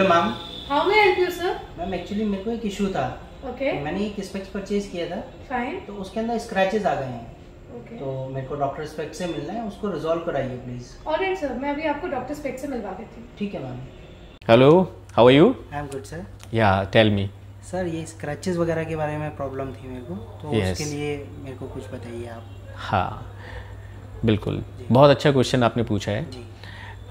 Hello ma'am how may help you sir ma'am actually मेरे को एक इशू था ओके okay. तो मैंने एक स्पेक्स परचेज किया था फाइन तो उसके अंदर स्क्रैचेस आ गए हैं ओके तो मेरे को डॉक्टर स्पेक्स से मिलना है उसको रिजॉल्व कराइए प्लीज ऑलराइट सर मैं अभी आपको डॉक्टर स्पेक्स से मिलवा देती हूं ठीक है ma'am hello how are you I am good sir या टेल मी सर ये स्क्रैचेस वगैरह के बारे में प्रॉब्लम थी मेरे को तो yes. उसके लिए मेरे को कुछ बताइए आप हां बिल्कुल बहुत अच्छा क्वेश्चन आपने पूछा है जी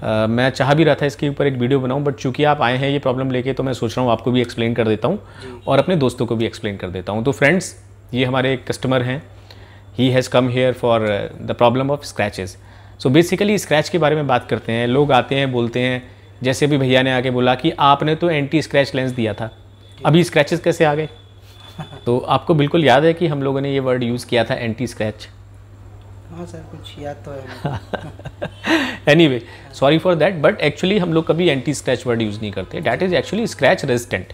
मैं चाह भी रहा था इसके ऊपर एक वीडियो बनाऊं बट चूंकि आप आए हैं ये प्रॉब्लम लेके तो मैं सोच रहा हूँ आपको भी एक्सप्लेन कर देता हूँ और अपने दोस्तों को भी एक्सप्लेन कर देता हूँ तो फ्रेंड्स ये हमारे कस्टमर हैं he has come here for the problem of scratches so basically scratch के बारे में बात करते हैं लोग आते हैं बोलते हैं जैसे अभी भैया ने आके बोला कि आपने तो एंटी स्क्रैच लेंस दिया था अभी स्क्रैचेस कैसे आ गए तो आपको बिल्कुल याद है कि हम लोगों ने ये वर्ड यूज़ किया था एंटी स्क्रैच हाँ सर कुछ याद तो है anyway sorry for that but actually हम लोग कभी एंटी स्क्रैच वर्ड यूज़ नहीं करते that is actually scratch resistant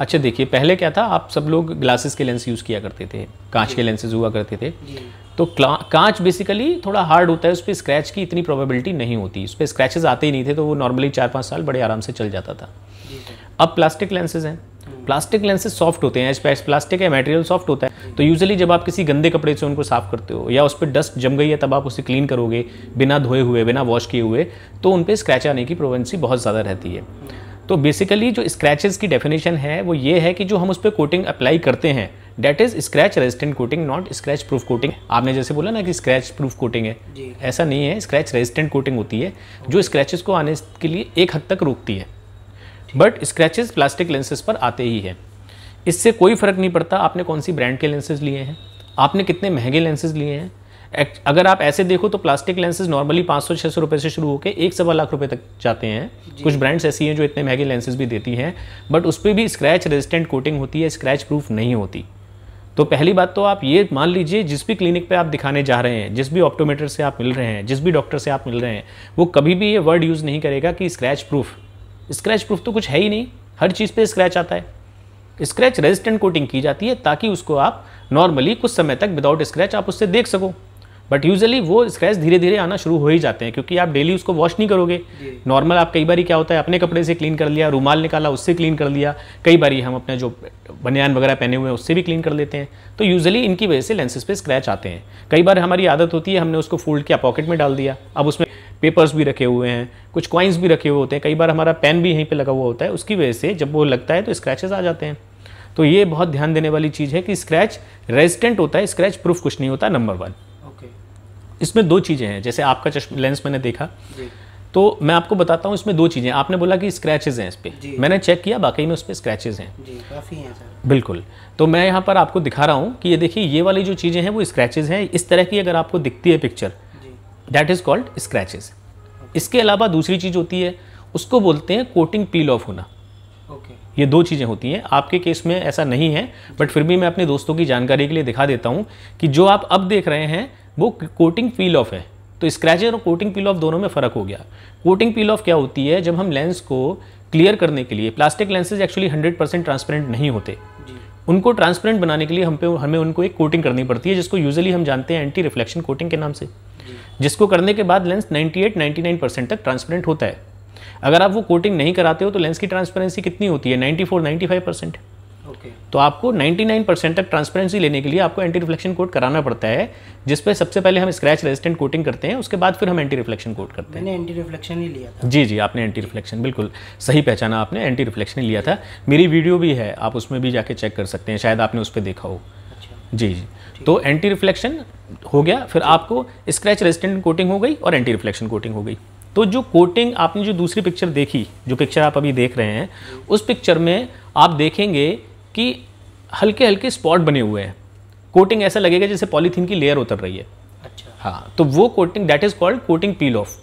अच्छा देखिए पहले क्या था आप सब लोग ग्लासेस के लेंस यूज़ किया करते थे कांच के लेंसेज हुआ करते थे तो कांच बेसिकली थोड़ा हार्ड होता है उस पर स्क्रैच की इतनी प्रोबेबिलिटी नहीं होती उस पर स्क्रैचेज आते ही नहीं थे तो वो नॉर्मली चार पाँच साल बड़े आराम से चल जाता था अब प्लास्टिक लेंसेज हैं प्लास्टिक लेंसेज सॉफ्ट होते हैं एज प्लास्टिक है मटेरियल सॉफ्ट होता है तो यूजली जब आप किसी गंदे कपड़े से उनको साफ करते हो या उस पर डस्ट जम गई है तब आप उसे क्लीन करोगे बिना धोए हुए बिना वॉश किए हुए तो उन पर स्क्रैच आने की प्रोवेंसी बहुत ज़्यादा रहती है तो बेसिकली जो स्क्रैचेस की डेफिनेशन है वो ये है कि जो हम उस पर कोटिंग अप्लाई करते हैं that is scratch resistant coating not scratch proof coating आपने जैसे बोला ना कि स्क्रैच प्रूफ कोटिंग है ऐसा नहीं है स्क्रैच रेजिस्टेंट कोटिंग होती है जो स्क्रैचेस को आने के लिए एक हद तक रोकती है बट स्क्रैचेस प्लास्टिक लेंसेज पर आते ही हैं इससे कोई फ़र्क नहीं पड़ता आपने कौन सी ब्रांड के लेंसेज लिए हैं आपने कितने महंगे लेंसेज लिए हैं अगर आप ऐसे देखो तो प्लास्टिक लेंसेज नॉर्मली 500 600 रुपए से शुरू होकर एक सवा लाख रुपए तक जाते हैं कुछ ब्रांड्स ऐसी हैं जो इतने महंगे लेंसेज भी देती हैं बट उस पर भी स्क्रैच रेजिस्टेंट कोटिंग होती है स्क्रैच प्रूफ नहीं होती तो पहली बात तो आप ये मान लीजिए जिस भी क्लिनिक पे आप दिखाने जा रहे हैं जिस भी ऑप्टोमीटर से आप मिल रहे हैं जिस भी डॉक्टर से आप मिल रहे हैं वो कभी भी ये वर्ड यूज़ नहीं करेगा कि स्क्रैच प्रूफ स्क्रैच प्रूफ तो कुछ है ही नहीं हर चीज़ पे स्क्रैच आता है स्क्रैच रेजिस्टेंट कोटिंग की जाती है ताकि उसको आप नॉर्मली कुछ समय तक विदाउट स्क्रैच आप उससे देख सको बट यूजली वो स्क्रैच धीरे धीरे आना शुरू हो ही जाते हैं क्योंकि आप डेली उसको वॉश नहीं करोगे नॉर्मल आप कई बार क्या होता है अपने कपड़े से क्लीन कर लिया रूमाल निकाला उससे क्लीन कर लिया कई बार हम अपने जो बनियान वगैरह पहने हुए हैं उससे भी क्लीन कर लेते हैं तो यूजली इनकी वजह से लेंसेज पर स्क्रैच आते हैं कई बार हमारी आदत होती है हमने उसको फोल्ड किया पॉकेट में डाल दिया अब उसमें पेपर्स भी रखे हुए हैं कुछ कॉइन्स भी रखे हुए होते हैं कई बार हमारा पेन भी यहीं पर लगा हुआ होता है उसकी वजह से जब वो लगता है तो स्क्रैचेस आ जाते हैं तो ये बहुत ध्यान देने वाली चीज़ है कि स्क्रैच रेजिस्टेंट होता है स्क्रैच प्रूफ कुछ नहीं होता नंबर वन इसमें दो चीज़ें हैं जैसे आपका चश्मा लेंस मैंने देखा तो मैं आपको बताता हूँ इसमें दो चीज़ें आपने बोला कि स्क्रैचेज हैं इस पर मैंने चेक किया बाकी में उस पर स्क्रैचेज हैं काफ़ी हैं सर बिल्कुल तो मैं यहाँ पर आपको दिखा रहा हूँ कि ये देखिए ये वाली जो चीज़ें हैं वो स्क्रैचेज हैं इस तरह की अगर आपको दिखती है picture that is called scratches इसके अलावा दूसरी चीज़ होती है उसको बोलते हैं कोटिंग पील ऑफ होना okay. ये दो चीज़ें होती हैं आपके केस में ऐसा नहीं है बट फिर भी मैं अपने दोस्तों की जानकारी के लिए दिखा देता हूँ कि जो आप अब देख रहे हैं वो कोटिंग पील ऑफ है तो स्क्रैचेज और कोटिंग पील ऑफ दोनों में फ़र्क हो गया कोटिंग पील ऑफ क्या होती है जब हम लेंस को क्लियर करने के लिए plastic lenses actually 100 percent transparent नहीं होते उनको ट्रांसपेरेंट बनाने के लिए हम पे हमें उनको एक कोटिंग करनी पड़ती है जिसको यूजली हम जानते हैं एंटी रिफ्लेक्शन कोटिंग के नाम से जिसको करने के बाद लेंस 98 99 परसेंट तक ट्रांसपेरेंट होता है अगर आप वो कोटिंग नहीं कराते हो तो लेंस की ट्रांसपेरेंसी कितनी होती है 94 95 परसेंट तो आपको 99 परसेंट तक ट्रांसपेरेंसी लेने के लिए आपको एंटी रिफ्लेक्शन कोट कराना पड़ता है जिसपे सबसे पहले हम स्क्रैच रेजिस्टेंट कोटिंग करते हैं उसके बाद फिर हम एंटी रिफ्लेक्शन कोट करते हैं एंटी रिफ्लेक्शन ही लिया था जी जी आपने एंटी रिफ्लेक्शन बिल्कुल सही पहचाना आपने एंटी रिफ्लेक्शन ही लिया था मेरी वीडियो भी है आप उसमें भी जाके चेक कर सकते हैं शायद आपने उस पर देखा हो अच्छा। जी जी तो एंटी रिफ्लेक्शन हो गया फिर आपको स्क्रैच रेजिस्टेंट कोटिंग हो गई और एंटी रिफ्लेक्शन कोटिंग हो गई तो जो कोटिंग आपने जो दूसरी पिक्चर देखी जो पिक्चर आप अभी देख रहे हैं उस पिक्चर में आप देखेंगे कि हल्के हल्के स्पॉट बने हुए हैं कोटिंग ऐसा लगेगा जैसे पॉलीथीन की लेयर उतर रही है अच्छा हाँ तो वो coating that is called coating peel off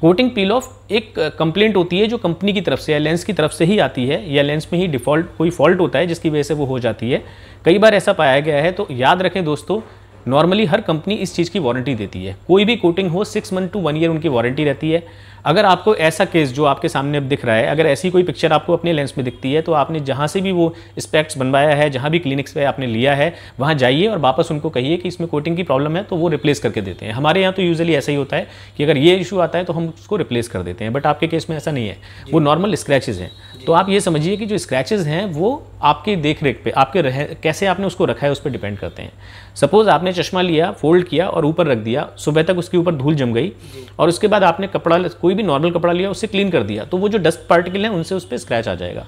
coating peel off एक कंप्लेंट होती है जो कंपनी की तरफ से या लेंस की तरफ से ही आती है या लेंस में ही डिफॉल्ट कोई फॉल्ट होता है जिसकी वजह से वो हो जाती है कई बार ऐसा पाया गया है तो याद रखें दोस्तों नॉर्मली हर कंपनी इस चीज़ की वारंटी देती है कोई भी कोटिंग हो six month to one year उनकी वारंटी रहती है अगर आपको ऐसा केस जो आपके सामने अब दिख रहा है अगर ऐसी कोई पिक्चर आपको अपने लेंस में दिखती है तो आपने जहाँ से भी वो स्पेक्ट्स बनवाया है जहाँ भी क्लिनिक्स पे आपने लिया है वहाँ जाइए और वापस उनको कहिए कि इसमें कोटिंग की प्रॉब्लम है तो वो रिप्लेस करके देते हैं हमारे यहाँ तो यूजली ऐसा ही होता है कि अगर ये इशू आता है तो हम उसको रिप्लेस कर देते हैं बट आपके केस में ऐसा नहीं है वो नॉर्मल स्क्रैचेज हैं तो आप ये समझिए कि जो स्क्रैचेज हैं वो आपकी देख रेख पे आपके रह कैसे आपने उसको रखा है उस पर डिपेंड करते हैं सपोज़ आपने चश्मा लिया फोल्ड किया और ऊपर रख दिया सुबह तक उसके ऊपर धूल जम गई और उसके बाद आपने कपड़ा कोई भी नॉर्मल कपड़ा लिया उससे क्लीन कर दिया तो वो जो डस्ट पार्टिकल हैं उनसे उस पर स्क्रैच आ जाएगा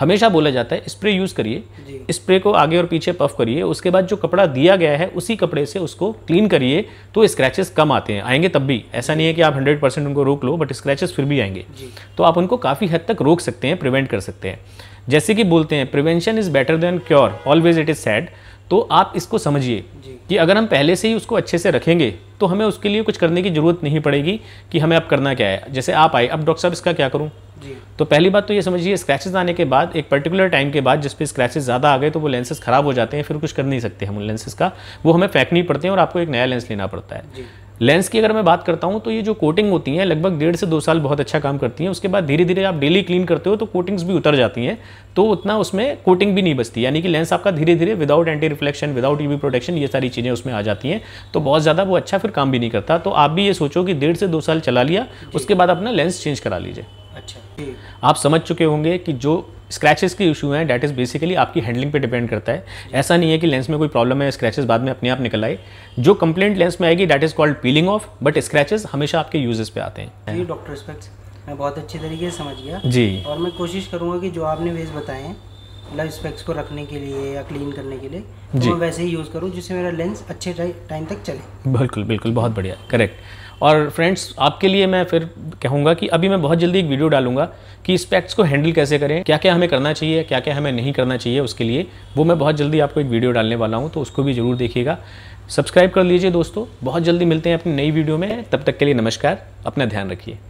हमेशा बोला जाता है स्प्रे यूज़ करिए स्प्रे को आगे और पीछे पफ करिए उसके बाद जो कपड़ा दिया गया है उसी कपड़े से उसको क्लीन करिए तो स्क्रैचेस कम आते हैं आएंगे तब भी ऐसा नहीं है कि आप हंड्रेड परसेंट उनको रोक लो बट स्क्रैचेस फिर भी आएंगे तो आप उनको काफ़ी हद तक रोक सकते हैं प्रिवेंट कर सकते हैं जैसे कि बोलते हैं prevention is better than cure always it is said तो आप इसको समझिए कि अगर हम पहले से ही उसको अच्छे से रखेंगे तो हमें उसके लिए कुछ करने की ज़रूरत नहीं पड़ेगी कि हमें अब करना क्या है जैसे आप आए अब डॉक्टर साहब इसका क्या करूँ तो पहली बात तो ये समझिए स्क्रैचेस आने के बाद एक पर्टिकुलर टाइम के बाद जिस पे स्क्रैचेस ज़्यादा आ गए तो वो लेंसेज ख़राब हो जाते हैं फिर कुछ कर नहीं सकते हम उन लेंसेज का वो हमें फेंकनी पड़ते हैं और आपको एक नया लेंस लेना पड़ता है लेंस की अगर मैं बात करता हूँ तो ये जो कोटिंग होती है लगभग डेढ़ से दो साल बहुत अच्छा काम करती हैं उसके बाद धीरे धीरे आप डेली क्लीन करते हो तो कोटिंग्स भी उतर जाती हैं तो उतना उसमें कोटिंग भी नहीं बचती यानी कि लेंस आपका धीरे धीरे without anti reflection without UV protection ये सारी चीज़ें उसमें आ जाती हैं तो बहुत ज़्यादा वो अच्छा फिर काम भी नहीं करता तो आप भी ये सोचो कि डेढ़ से दो साल चला लिया उसके बाद अपना लेंस चेंज करा लीजिए अच्छा आप समझ चुके होंगे कि जो स्क्रैचेस के इशू हैं डैट इज़ बेसिकली आपकी हैंडलिंग पे डिपेंड करता है ऐसा नहीं है कि लेंस में कोई प्रॉब्लम है स्क्रैचेस बाद में अपने आप निकल आए जो कंप्लेंट लेंस में आएगी that is called peeling off but scratches हमेशा आपके यूजेस पे आते हैं डॉक्टर मैं बहुत अच्छे तरीके से समझ गया जी और मैं कोशिश करूँगा कि जो आपने वेज बताए हैं लाइफ स्पेक्स को रखने के लिए या क्लीन करने के लिए तो मैं वैसे ही यूज़ करूँ जिससे मेरा लेंस अच्छे टाइम तक चले बिल्कुल बिल्कुल बहुत बढ़िया करेक्ट और फ्रेंड्स आपके लिए मैं फिर कहूँगा कि अभी मैं बहुत जल्दी एक वीडियो डालूंगा कि स्पेक्ट्स को हैंडल कैसे करें क्या क्या हमें करना चाहिए क्या क्या हमें नहीं करना चाहिए उसके लिए वो मैं बहुत जल्दी आपको एक वीडियो डालने वाला हूँ तो उसको भी ज़रूर देखिएगा सब्सक्राइब कर लीजिए दोस्तों बहुत जल्दी मिलते हैं अपनी नई वीडियो में तब तक के लिए नमस्कार अपना ध्यान रखिए